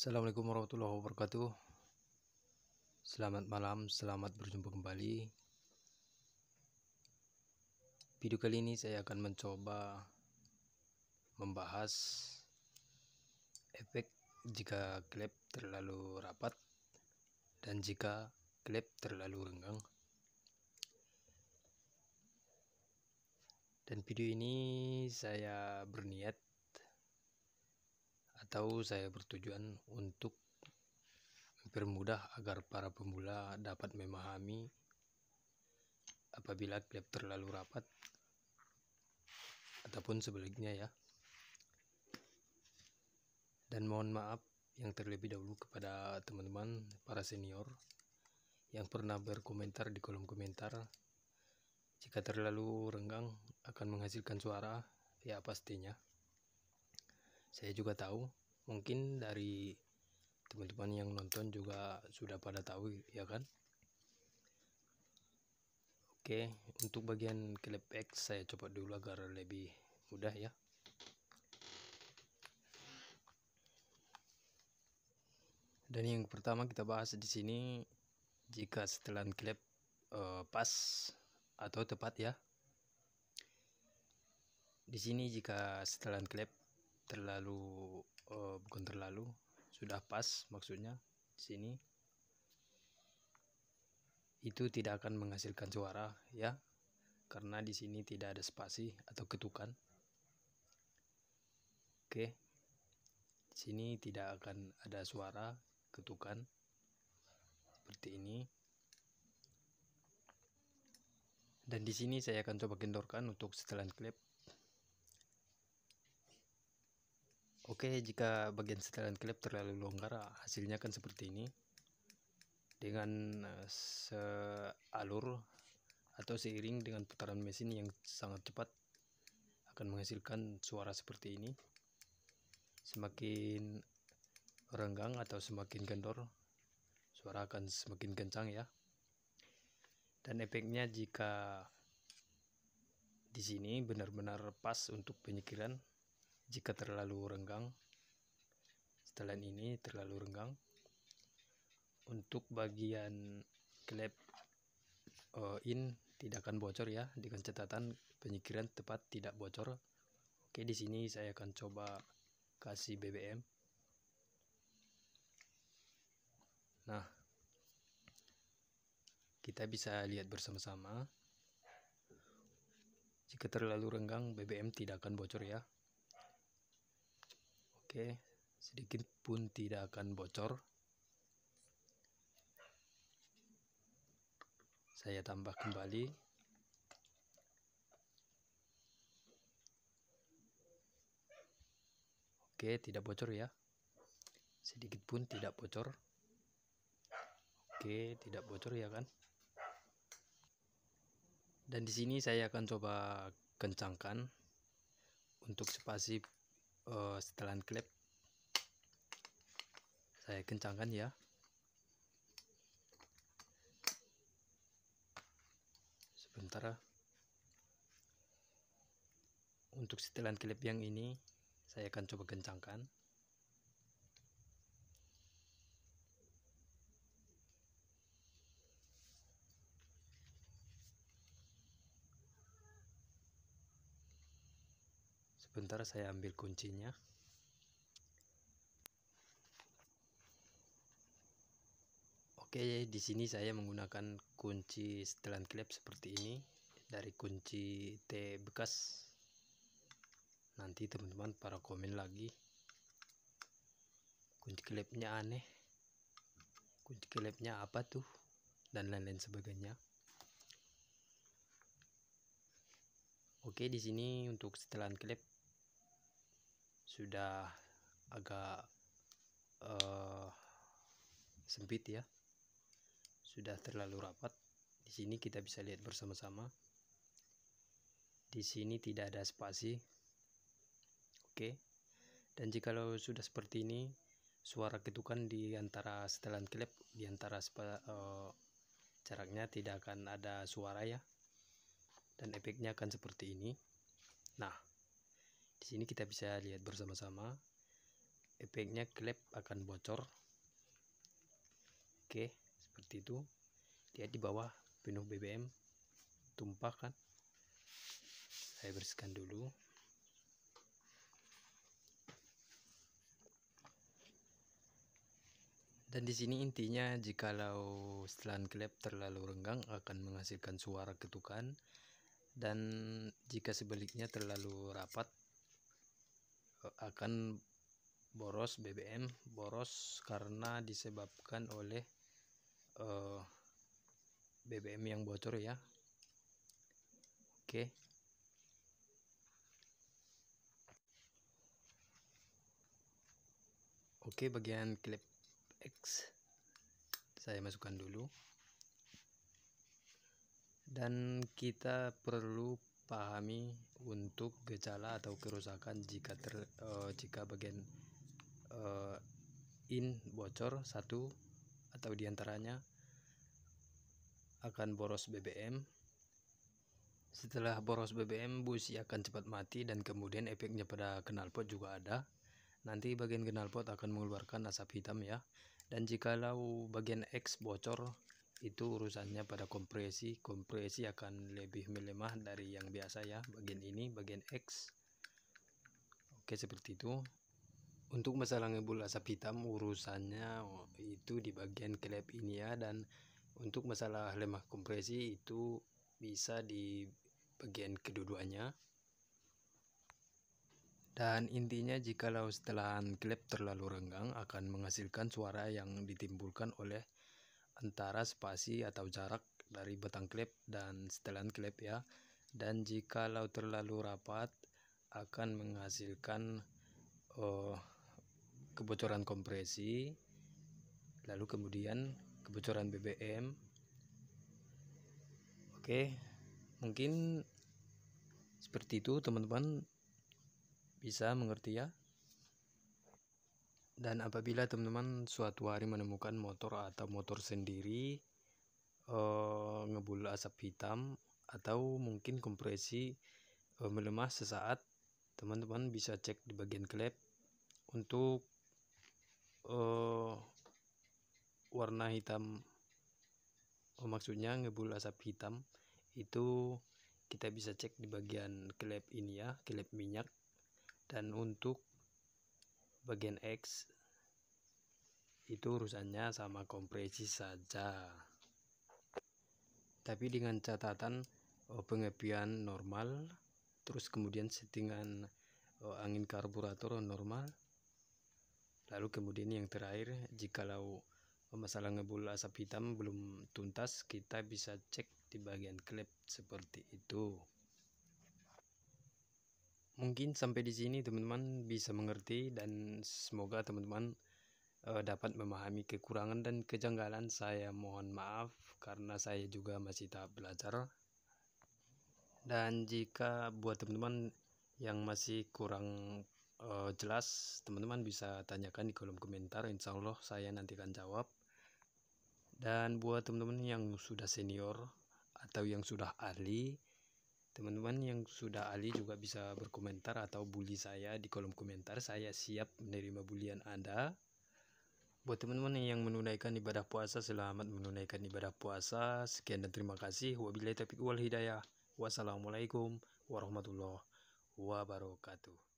Assalamualaikum warahmatullahi wabarakatuh Selamat malam, selamat berjumpa kembali Video kali ini saya akan mencoba Membahas Efek jika klep terlalu rapat Dan jika klep terlalu renggang Dan video ini saya berniat tahu saya bertujuan untuk mempermudah agar para pemula dapat memahami apabila klep terlalu rapat ataupun sebaliknya ya dan mohon maaf yang terlebih dahulu kepada teman-teman para senior yang pernah berkomentar di kolom komentar jika terlalu renggang akan menghasilkan suara ya pastinya saya juga tahu mungkin dari teman-teman yang nonton juga sudah pada tahu ya kan oke untuk bagian klep X saya coba dulu agar lebih mudah ya dan yang pertama kita bahas di sini jika setelan klep uh, eh, pas atau tepat ya di sini jika setelan klep terlalu uh, bukan terlalu sudah pas maksudnya sini itu tidak akan menghasilkan suara ya karena di sini tidak ada spasi atau ketukan oke di sini tidak akan ada suara ketukan seperti ini dan di sini saya akan coba kendorkan untuk setelan klip Oke, jika bagian setelan klep terlalu longgar, hasilnya akan seperti ini. Dengan eh, sealur atau seiring dengan putaran mesin yang sangat cepat akan menghasilkan suara seperti ini. Semakin renggang atau semakin kendor, suara akan semakin kencang ya. Dan efeknya jika di sini benar-benar pas untuk penyekiran jika terlalu renggang setelan ini terlalu renggang untuk bagian klep uh, in tidak akan bocor ya dengan catatan penyikiran tepat tidak bocor oke di sini saya akan coba kasih BBM nah kita bisa lihat bersama-sama jika terlalu renggang BBM tidak akan bocor ya Oke, sedikit pun tidak akan bocor. Saya tambah kembali. Oke, tidak bocor ya. Sedikit pun tidak bocor. Oke, tidak bocor ya kan? Dan di sini saya akan coba kencangkan untuk spasi uh, setelan klep saya kencangkan ya sebentar ya. untuk setelan klep yang ini saya akan coba kencangkan Sebentar saya ambil kuncinya. Oke, di sini saya menggunakan kunci setelan klep seperti ini dari kunci T bekas. Nanti teman-teman para komen lagi. Kunci klepnya aneh. Kunci klepnya apa tuh? Dan lain-lain sebagainya. Oke, di sini untuk setelan klep sudah agak uh, sempit ya sudah terlalu rapat di sini kita bisa lihat bersama-sama di sini tidak ada spasi oke dan jika lo sudah seperti ini suara ketukan di antara setelan klep di antara jaraknya uh, eh, jaraknya tidak akan ada suara ya dan efeknya akan seperti ini nah di sini kita bisa lihat bersama-sama efeknya klep akan bocor. Oke, seperti itu. Lihat di bawah penuh BBM tumpah kan. Saya bersihkan dulu. Dan di sini intinya jikalau setelan klep terlalu renggang akan menghasilkan suara ketukan dan jika sebaliknya terlalu rapat akan boros BBM boros karena disebabkan oleh uh, eh, BBM yang bocor ya oke okay. oke okay, bagian klip X saya masukkan dulu dan kita perlu pahami untuk gejala atau kerusakan jika ter, uh, jika bagian uh, in bocor satu atau diantaranya akan boros BBM setelah boros BBM busi akan cepat mati dan kemudian efeknya pada knalpot juga ada nanti bagian knalpot akan mengeluarkan asap hitam ya dan jikalau bagian X bocor itu urusannya pada kompresi kompresi akan lebih melemah dari yang biasa ya bagian ini bagian X oke seperti itu untuk masalah ngebul asap hitam urusannya oh, itu di bagian klep ini ya dan untuk masalah lemah kompresi itu bisa di bagian kedua-duanya dan intinya jikalau setelan klep terlalu renggang akan menghasilkan suara yang ditimbulkan oleh antara spasi atau jarak dari batang klep dan setelan klep ya dan jika lau terlalu rapat akan menghasilkan oh, kebocoran kompresi lalu kemudian kebocoran BBM oke mungkin seperti itu teman-teman bisa mengerti ya dan apabila teman-teman suatu hari menemukan motor atau motor sendiri uh, ngebul asap hitam atau mungkin kompresi uh, melemah sesaat, teman-teman bisa cek di bagian klep untuk uh, warna hitam, oh, maksudnya ngebul asap hitam itu kita bisa cek di bagian klep ini ya, klep minyak. Dan untuk bagian X itu urusannya sama kompresi saja tapi dengan catatan oh, eh, pengepian normal terus kemudian settingan eh, angin karburator normal lalu kemudian yang terakhir jikalau masalah ngebul asap hitam belum tuntas kita bisa cek di bagian klep seperti itu mungkin sampai di sini teman-teman bisa mengerti dan semoga teman-teman uh, dapat memahami kekurangan dan kejanggalan saya mohon maaf karena saya juga masih tahap belajar dan jika buat teman-teman yang masih kurang uh, jelas teman-teman bisa tanyakan di kolom komentar insyaallah saya nantikan jawab dan buat teman-teman yang sudah senior atau yang sudah ahli Teman-teman yang sudah ahli juga bisa berkomentar atau bully saya di kolom komentar. Saya siap menerima bulian Anda. Buat teman-teman yang menunaikan ibadah puasa, selamat menunaikan ibadah puasa. Sekian dan terima kasih. Wabillahi taufiq wal hidayah. Wassalamualaikum warahmatullahi wabarakatuh.